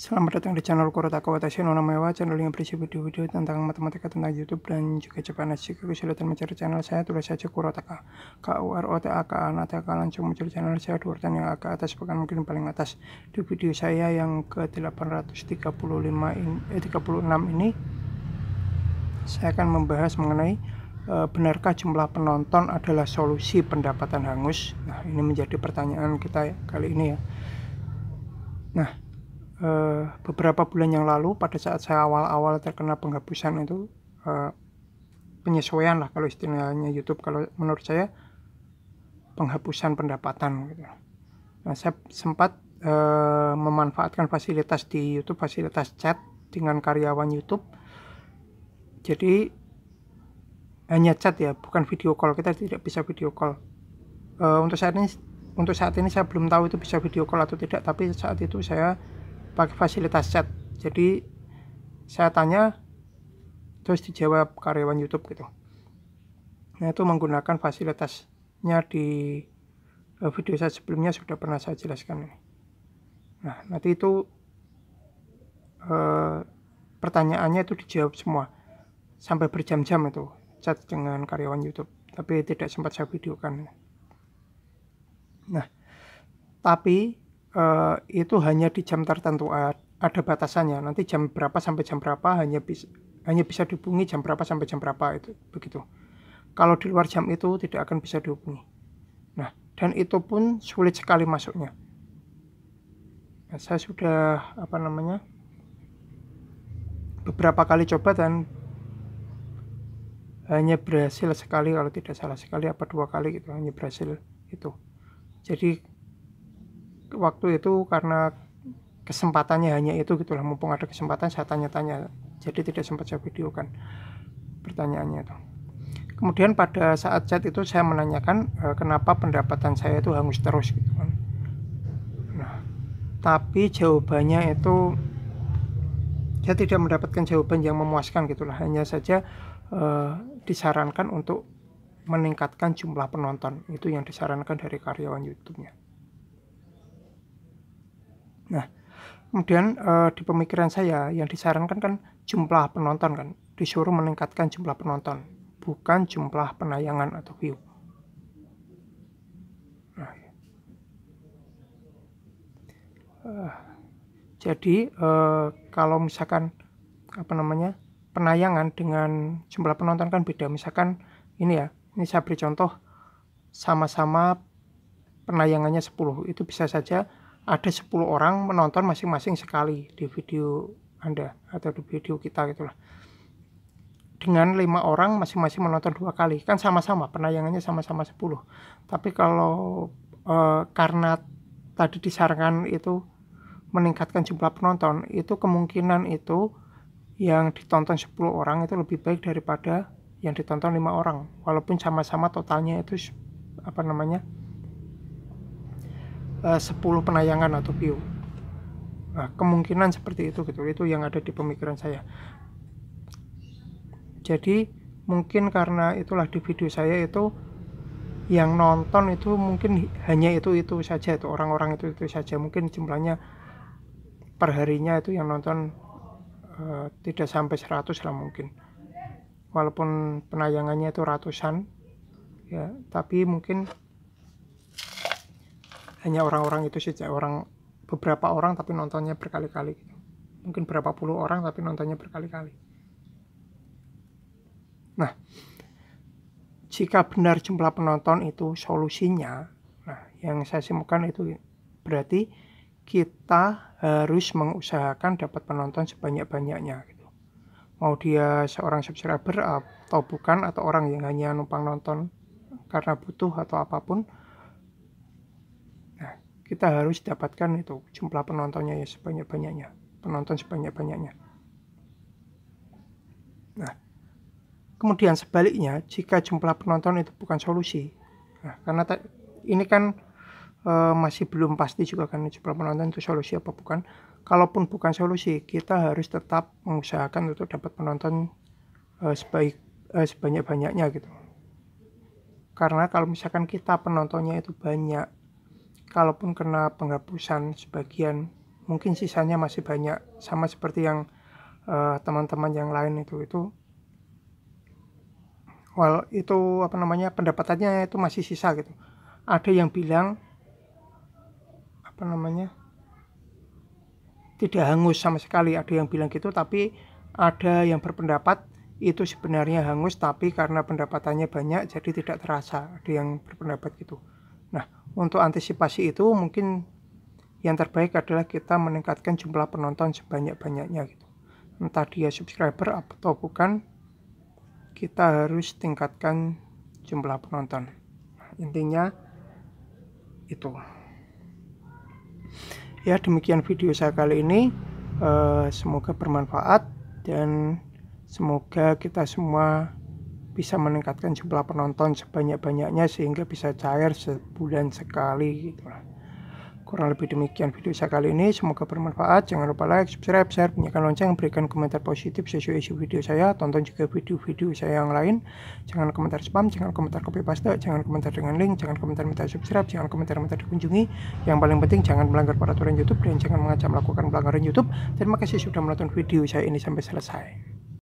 Selamat datang di channel Kurotaka Watashi Nama Namewa, channel yang berisi video-video tentang matematika tentang YouTube dan juga Jepang. Jika kesulitan mencari channel saya, tulis saja Kurotaka. K U R O T A K A N A T langsung muncul channel saya dua urutan yang agak atas bahkan mungkin paling atas. Di video saya yang ke 835 ini, 36 ini saya akan membahas mengenai eh, benarkah jumlah penonton adalah solusi pendapatan hangus. Nah, ini menjadi pertanyaan kita kali ini ya. Nah, Eh, beberapa bulan yang lalu pada saat saya awal-awal terkena penghapusan itu uh, penyesuaian lah kalau istilahnya YouTube kalau menurut saya penghapusan pendapatan gitu. Nah, saya sempat uh, memanfaatkan fasilitas di YouTube, fasilitas chat dengan karyawan YouTube. Jadi hanya chat ya, bukan video call. Kita tidak bisa video call. Uh, untuk saat ini untuk saat ini saya belum tahu itu bisa video call atau tidak, tapi saat itu saya pakai fasilitas chat jadi saya tanya terus dijawab karyawan YouTube gitu nah itu menggunakan fasilitasnya di eh, video saya sebelumnya sudah pernah saya jelaskan ini nah nanti itu e, pertanyaannya itu dijawab semua sampai berjam-jam itu chat dengan karyawan YouTube tapi tidak sempat saya videokan nah tapi uh, itu hanya di jam tertentu ada batasannya nanti jam berapa sampai jam berapa hanya bisa hanya bisa dihubungi jam berapa sampai jam berapa itu begitu kalau di luar jam itu tidak akan bisa dihubungi nah dan itu pun sulit sekali masuknya nah, saya sudah apa namanya beberapa kali coba dan hanya berhasil sekali kalau tidak salah sekali apa dua kali gitu hanya berhasil itu jadi waktu itu karena kesempatannya hanya itu gitulah mumpung ada kesempatan saya tanya-tanya jadi tidak sempat saya videokan pertanyaannya itu kemudian pada saat chat itu saya menanyakan e, kenapa pendapatan saya itu hangus terus gitu kan nah tapi jawabannya itu saya tidak mendapatkan jawaban yang memuaskan gitulah hanya saja e, disarankan untuk meningkatkan jumlah penonton itu yang disarankan dari karyawan YouTube-nya Nah, kemudian uh, di pemikiran saya yang disarankan kan jumlah penonton kan disuruh meningkatkan jumlah penonton, bukan jumlah penayangan atau view. Nah, uh, jadi uh, kalau misalkan apa namanya penayangan dengan jumlah penonton kan beda. Misalkan ini ya, ini saya beri contoh sama-sama penayangannya 10 itu bisa saja ada 10 orang menonton masing-masing sekali di video Anda atau di video kita gitulah dengan lima orang masing-masing menonton dua kali kan sama-sama penayangannya sama-sama 10 tapi kalau e, karena tadi disarankan itu meningkatkan jumlah penonton itu kemungkinan itu yang ditonton 10 orang itu lebih baik daripada yang ditonton lima orang walaupun sama-sama totalnya itu apa namanya 10 eh, penayangan atau view nah, kemungkinan seperti itu gitu itu yang ada di pemikiran saya jadi mungkin karena itulah di video saya itu yang nonton itu mungkin hanya itu itu saja itu orang-orang itu itu saja mungkin jumlahnya perharinya itu yang nonton uh, tidak sampai 100 lah mungkin walaupun penayangannya itu ratusan ya tapi mungkin hanya orang-orang itu saja orang beberapa orang tapi nontonnya berkali-kali gitu. mungkin berapa puluh orang tapi nontonnya berkali-kali nah jika benar jumlah penonton itu solusinya nah yang saya simpulkan itu berarti kita harus mengusahakan dapat penonton sebanyak-banyaknya gitu mau dia seorang subscriber atau bukan atau orang yang hanya numpang nonton karena butuh atau apapun kita harus dapatkan itu jumlah penontonnya ya sebanyak-banyaknya penonton sebanyak-banyaknya nah kemudian sebaliknya jika jumlah penonton itu bukan solusi nah, karena ini kan e, masih belum pasti juga kan jumlah penonton itu solusi apa bukan kalaupun bukan solusi kita harus tetap mengusahakan untuk dapat penonton e, sebaik e, sebanyak-banyaknya gitu karena kalau misalkan kita penontonnya itu banyak kalaupun kena penghapusan sebagian mungkin sisanya masih banyak sama seperti yang eh, teman-teman uh, yang lain itu itu well itu apa namanya pendapatannya itu masih sisa gitu ada yang bilang apa namanya tidak hangus sama sekali ada yang bilang gitu tapi ada yang berpendapat itu sebenarnya hangus tapi karena pendapatannya banyak jadi tidak terasa ada yang berpendapat gitu untuk antisipasi itu mungkin yang terbaik adalah kita meningkatkan jumlah penonton sebanyak-banyaknya gitu. Entah dia subscriber atau bukan, kita harus tingkatkan jumlah penonton. Nah, intinya itu. Ya demikian video saya kali ini. Eh, semoga bermanfaat dan semoga kita semua bisa meningkatkan jumlah penonton sebanyak-banyaknya sehingga bisa cair sebulan sekali gitu lah. Kurang lebih demikian video saya kali ini, semoga bermanfaat. Jangan lupa like, subscribe, share, bunyikan lonceng, berikan komentar positif sesuai isi video saya, tonton juga video-video saya yang lain. Jangan komentar spam, jangan komentar copy paste, jangan komentar dengan link, jangan komentar minta subscribe, jangan komentar minta dikunjungi. Yang paling penting jangan melanggar peraturan YouTube dan jangan mengajak melakukan pelanggaran YouTube. Terima kasih sudah menonton video saya ini sampai selesai.